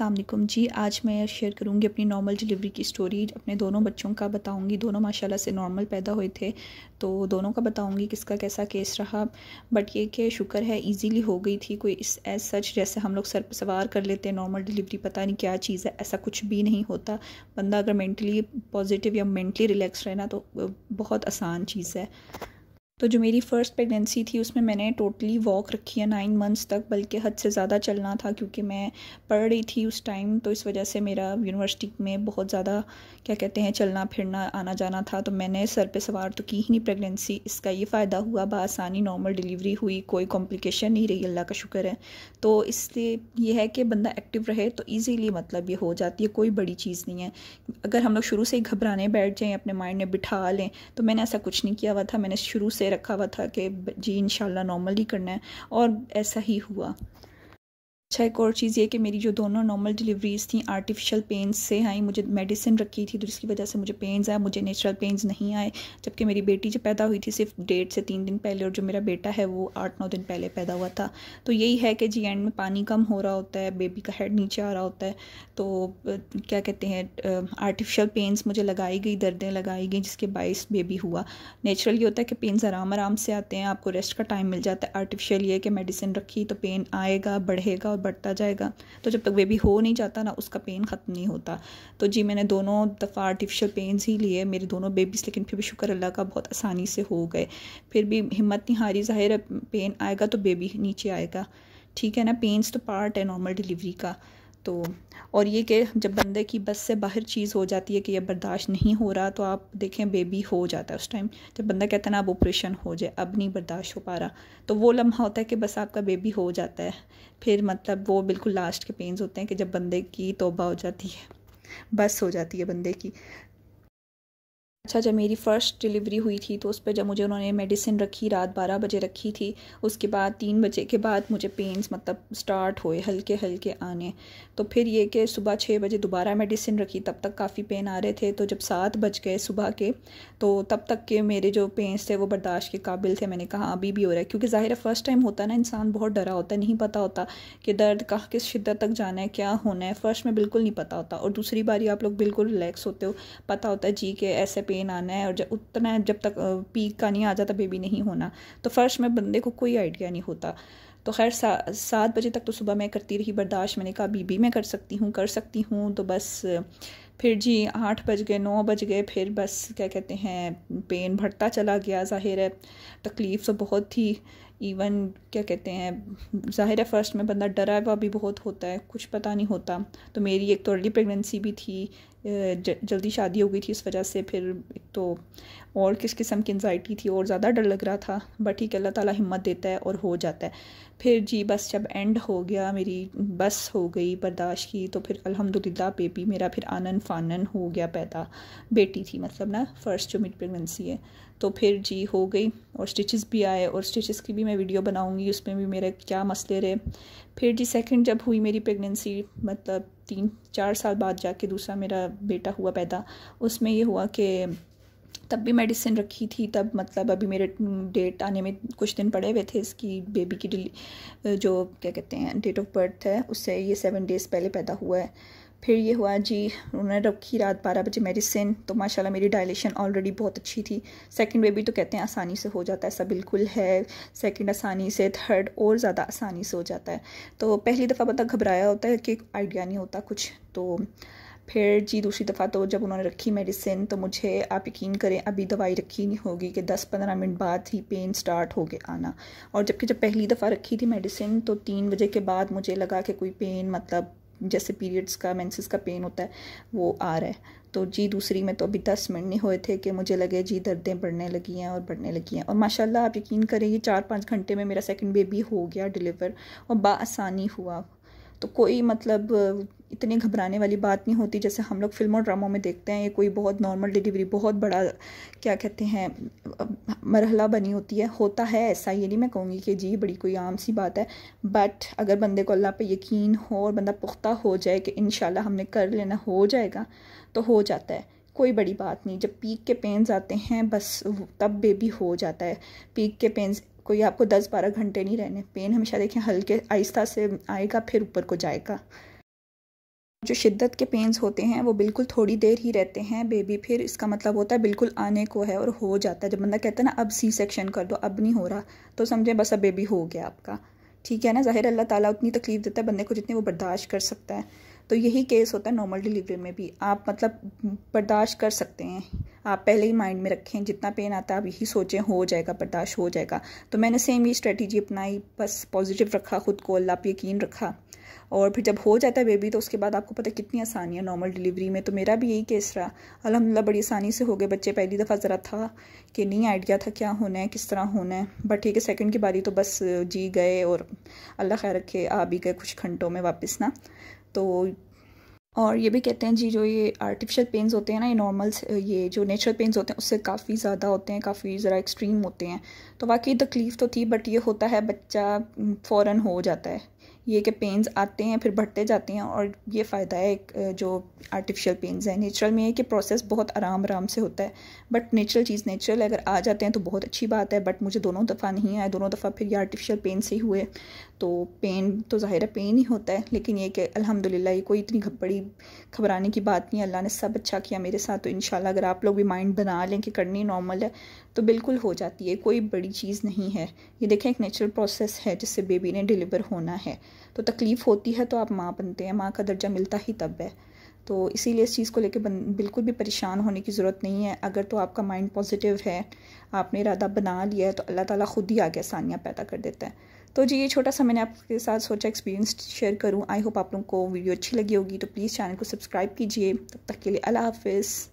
अल्लाम जी आज मैं शेयर करूँगी अपनी नॉर्मल डिलीवरी की स्टोरी अपने दोनों बच्चों का बताऊँगी दोनों माशाल्लाह से नॉर्मल पैदा हुए थे तो दोनों का बताऊँगी किसका कैसा केस रहा बट ये कि शुक्र है इजीली हो गई थी कोई इस एज सच जैसे हम लोग सर सवार कर लेते हैं नॉर्मल डिलीवरी पता नहीं क्या चीज़ है ऐसा कुछ भी नहीं होता बंदा अगर मेंटली पॉजिटिव या मेंटली रिलैक्स रहना तो बहुत आसान चीज़ है तो जो मेरी फ़र्स्ट प्रेगनेंसी थी उसमें मैंने टोटली वॉक रखी है नाइन मंथ्स तक बल्कि हद से ज़्यादा चलना था क्योंकि मैं पढ़ रही थी उस टाइम तो इस वजह से मेरा यूनिवर्सिटी में बहुत ज़्यादा क्या कहते हैं चलना फिरना आना जाना था तो मैंने सर पे सवार तो की ही नहीं प्रेगनेंसी इसका ये फ़ायदा हुआ बसानी नॉर्मल डिलीवरी हुई कोई कॉम्प्लिकेशन नहीं रही अल्लाह का शुक्र है तो इसलिए यह है कि बंदा एक्टिव रहे तो ईजीली मतलब ये हो जाती है कोई बड़ी चीज़ नहीं है अगर हम लोग शुरू से ही घबराने बैठ जाएँ अपने माइंड में बिठा लें तो मैंने ऐसा कुछ नहीं किया हुआ था मैंने शुरू से रखा हुआ था कि जी इन नॉर्मली करना है और ऐसा ही हुआ अच्छा एक और चीज़ ये कि मेरी जो दोनों नॉर्मल डिलीवरीज़ थी आर्टिफिशियल पेन्स से आई हाँ, मुझे मेडिसिन रखी थी तो जिसकी वजह से मुझे पेंस आए मुझे नेचुरल पेंस नहीं आए जबकि मेरी बेटी जो पैदा हुई थी सिर्फ डेढ़ से तीन दिन पहले और जो मेरा बेटा है वो आठ नौ दिन पहले पैदा हुआ था तो यही है कि जी एंड में पानी कम हो रहा होता है बेबी का हेड नीचे आ रहा होता है तो क्या कहते हैं आर्टिफिशियल पेंस मुझे लगाई गई दर्दें लगाई गई जिसके बायस बेबी हुआ नेचुरल ये होता है कि पेंस आराम आराम से आते हैं आपको रेस्ट का टाइम मिल जाता है आर्टिफिशियल ये कि मेडिसिन रखी तो पेन आएगा बढ़ेगा और बढ़ता जाएगा तो जब तक बेबी हो नहीं जाता ना उसका पेन ख़त्म नहीं होता तो जी मैंने दोनों दफ़ा आर्टिफिशियल पेंस ही लिए मेरे दोनों बेबीज़ लेकिन फिर भी शुक्र अल्लाह का बहुत आसानी से हो गए फिर भी हिम्मत नहीं हारी ज़ाहिर पेन आएगा तो बेबी नीचे आएगा ठीक है ना पेंस तो पार्ट है नॉर्मल डिलीवरी का तो और ये कि जब बंदे की बस से बाहर चीज़ हो जाती है कि यह बर्दाश्त नहीं हो रहा तो आप देखें बेबी हो जाता है उस टाइम जब बंदा कहता है ना अब ऑपरेशन हो जाए अब नहीं बर्दाश्त हो पा रहा तो वो लम्हा होता है कि बस आपका बेबी हो जाता है फिर मतलब वो बिल्कुल लास्ट के पेंस होते हैं कि जब बंदे की तोबा हो जाती है बस हो जाती है बंदे की अच्छा जब मेरी फ़र्स्ट डिलीवरी हुई थी तो उस पर जब मुझे उन्होंने मेडिसिन रखी रात बारह बजे रखी थी उसके बाद तीन बजे के बाद मुझे पेन्स मतलब स्टार्ट हुए हल्के हल्के आने तो फिर ये कि सुबह छः बजे दोबारा मेडिसिन रखी तब तक काफ़ी पेन आ रहे थे तो जब सात बज गए सुबह के तो तब तक के मेरे जो पेन्स थे वो बर्दाश्त के काबिल थे मैंने कहा अभी भी हो रहा है क्योंकि ज़ाहिर है फ़र्स्ट टाइम होता ना इंसान बहुत डरा होता है नहीं पता होता कि दर्द कहाँ किस शिद्दत तक जाना है क्या होना है फ़र्स्ट में बिल्कुल नहीं पता होता और दूसरी बारी आप लोग बिल्कुल रिलैक्स होते हो पता होता है जी के ऐसे पेन आना है और जब उतना जब तक पीक का नहीं आ जाता बेबी नहीं होना तो फर्श में बंदे को कोई आइडिया नहीं होता तो खैर सा सात बजे तक तो सुबह मैं करती रही बर्दाश्त मैंने कहा बीबी मैं कर सकती हूँ कर सकती हूँ तो बस फिर जी आठ बज गए नौ बज गए फिर बस क्या कहते हैं पेन बढ़ता चला गया जाहिर है तकलीफ़ तो बहुत थी इवन क्या कहते हैं ज़ाहिर है फ़र्स्ट में बंदा डरा हुआ भी बहुत होता है कुछ पता नहीं होता तो मेरी एक तो अर्ली प्रेगनेंसी भी थी जल्दी शादी हो गई थी इस वजह से फिर एक तो और किस किस्म की एनजाइटी थी और ज़्यादा डर लग रहा था बट ठीक अल्लाह ताला हिम्मत देता है और हो जाता है फिर जी बस जब एंड हो गया मेरी बस हो गई बर्दाश्त की तो फिर अल्हम्दुलिल्लाह बेबी मेरा फिर आनन फानन हो गया पैदा बेटी थी मतलब ना फ़र्स्ट जो मिड प्रेगनेंसी है तो फिर जी हो गई और स्टिचेस भी आए और स्टिचेस की भी मैं वीडियो बनाऊँगी उसमें भी मेरे क्या मसले रहे फिर जी सेकेंड जब हुई मेरी प्रेगनेंसी मतलब तीन चार साल बाद जाके दूसरा मेरा बेटा हुआ पैदा उसमें ये हुआ कि तब भी मेडिसिन रखी थी तब मतलब अभी मेरे डेट आने में कुछ दिन पड़े हुए थे इसकी बेबी की डिली जो क्या कहते हैं डेट ऑफ बर्थ है उससे ये सेवन डेज़ पहले पैदा हुआ है फिर ये हुआ जी उन्होंने रखी रात बारह बजे मेडिसिन तो माशाल्लाह मेरी डायलेशन ऑलरेडी बहुत अच्छी थी सेकंड बेबी तो कहते हैं आसानी से हो जाता है ऐसा बिल्कुल है सेकंड आसानी से थर्ड और ज़्यादा आसानी से हो जाता है तो पहली दफ़ा बंदा घबराया होता है कि आइडिया नहीं होता कुछ तो फिर जी दूसरी दफ़ा तो जब उन्होंने रखी मेडिसिन तो मुझे आप यकीन करें अभी दवाई रखी नहीं होगी कि 10-15 मिनट बाद ही पेन स्टार्ट हो गया आना और जबकि जब पहली दफ़ा रखी थी मेडिसिन तो तीन बजे के बाद मुझे लगा कि कोई पेन मतलब जैसे पीरियड्स का मेंसेस का पेन होता है वो आ रहा है तो जी दूसरी में तो अभी दस मिनट नहीं हुए थे कि मुझे लगे जी दर्दें बढ़ने लगी हैं और बढ़ने लगी हैं और माशाल्लाह आप यकीन करें ये चार पाँच घंटे में मेरा सेकंड बेबी हो गया डिलीवर और बासानी हुआ तो कोई मतलब इतनी घबराने वाली बात नहीं होती जैसे हम लोग फिल्मों ड्रामों में देखते हैं ये कोई बहुत नॉर्मल डिलीवरी बहुत बड़ा क्या कहते हैं मरहला बनी होती है होता है ऐसा ये नहीं मैं कहूँगी कि जी बड़ी कोई आम सी बात है बट अगर बंदे को अल्लाह पे यकीन हो और बंदा पुख्ता हो जाए कि इन हमने कर लेना हो जाएगा तो हो जाता है कोई बड़ी बात नहीं जब पीक के पेंस आते हैं बस तब बेबी हो जाता है पीक के पेंस कोई आपको दस बारह घंटे नहीं रहने पेन हमेशा देखें हल्के आहिस्ता से आएगा फिर ऊपर को जाएगा जो शिद्दत के पेंस होते हैं वो बिल्कुल थोड़ी देर ही रहते हैं बेबी फिर इसका मतलब होता है बिल्कुल आने को है और हो जाता है जब बंदा कहता है ना अब सी सेक्शन कर दो अब नहीं हो रहा तो समझें बस अब बेबी हो गया आपका ठीक है ना ज़ाहिर अल्लाह ताला उतनी तकलीफ़ देता है बंदे को जितनी वो बर्दाश्त कर सकता है तो यही केस होता है नॉर्मल डिलीवरी में भी आप मतलब बर्दाश्त कर सकते हैं आप पहले ही माइंड में रखें जितना पेन आता है आप यही सोचें हो जाएगा बर्दाश्त हो जाएगा तो मैंने सेम ही स्ट्रेटजी अपनाई बस पॉजिटिव रखा खुद को अल्लाह पर यकीन रखा और फिर जब हो जाता है बेबी तो उसके बाद आपको पता कितनी आसानी है नॉर्मल डिलीवरी में तो मेरा भी यही केस रहा अलहमदिल्ला बड़ी आसानी से हो गए बच्चे पहली दफ़ा ज़रा था कि नहीं आइडिया था क्या होना है किस तरह होना है बट ठीक है सेकेंड की बारी तो बस जी गए और अल्लाह खैर रखे आ भी गए कुछ घंटों में वापस ना तो और ये भी कहते हैं जी जो ये आर्टिफिशियल पेन्स होते हैं ना ये नॉर्मल ये जो नेचुरल पेन्स होते हैं उससे काफ़ी ज़्यादा होते हैं काफ़ी ज़रा एक्सट्रीम होते हैं तो वाकई तकलीफ़ तो थी बट ये होता है बच्चा फ़ौर हो जाता है ये कि पेन्स आते हैं फिर बढ़ते जाते हैं और ये फ़ायदा है जो आर्टिफिशियल पेन्स हैं नेचुरल में ये कि प्रोसेस बहुत आराम आराम से होता है बट नेचुरल चीज़ नेचुरल अगर आ जाते हैं तो बहुत अच्छी बात है बट मुझे दोनों दफ़ा नहीं आया दोनों दफ़ा फिर ये आर्टिफिशियल पेन से ही हुए तो पेन तो ज़ाहिर है पेन ही होता है लेकिन ये कि अलहमदिल्ला ये कोई इतनी बड़ी घबराने की बात नहीं अल्लाह ने सब अच्छा किया मेरे साथ तो इन अगर आप लोग भी माइंड बना लें कि करनी नॉर्मल है तो बिल्कुल हो जाती है कोई बड़ी चीज़ नहीं है ये देखें एक नेचुरल प्रोसेस है जिससे बेबी ने डिलीवर होना है तो तकलीफ़ होती है तो आप माँ बनते हैं माँ का दर्जा मिलता ही तब है तो इसीलिए इस चीज़ को लेके बिल्कुल भी परेशान होने की ज़रूरत नहीं है अगर तो आपका माइंड पॉजिटिव है आपने इरादा बना लिया है तो अल्लाह ताला खुद ही आगे आसानियाँ पैदा कर देता है तो जी ये छोटा सा मैंने आपके साथ सोचा एक्सपीरियंस शेयर करूँ आई होप आप लोगों को वीडियो अच्छी लगी होगी तो प्लीज़ चैनल को सब्सक्राइब कीजिए तब तक के लिए अल्लाह हाफिज़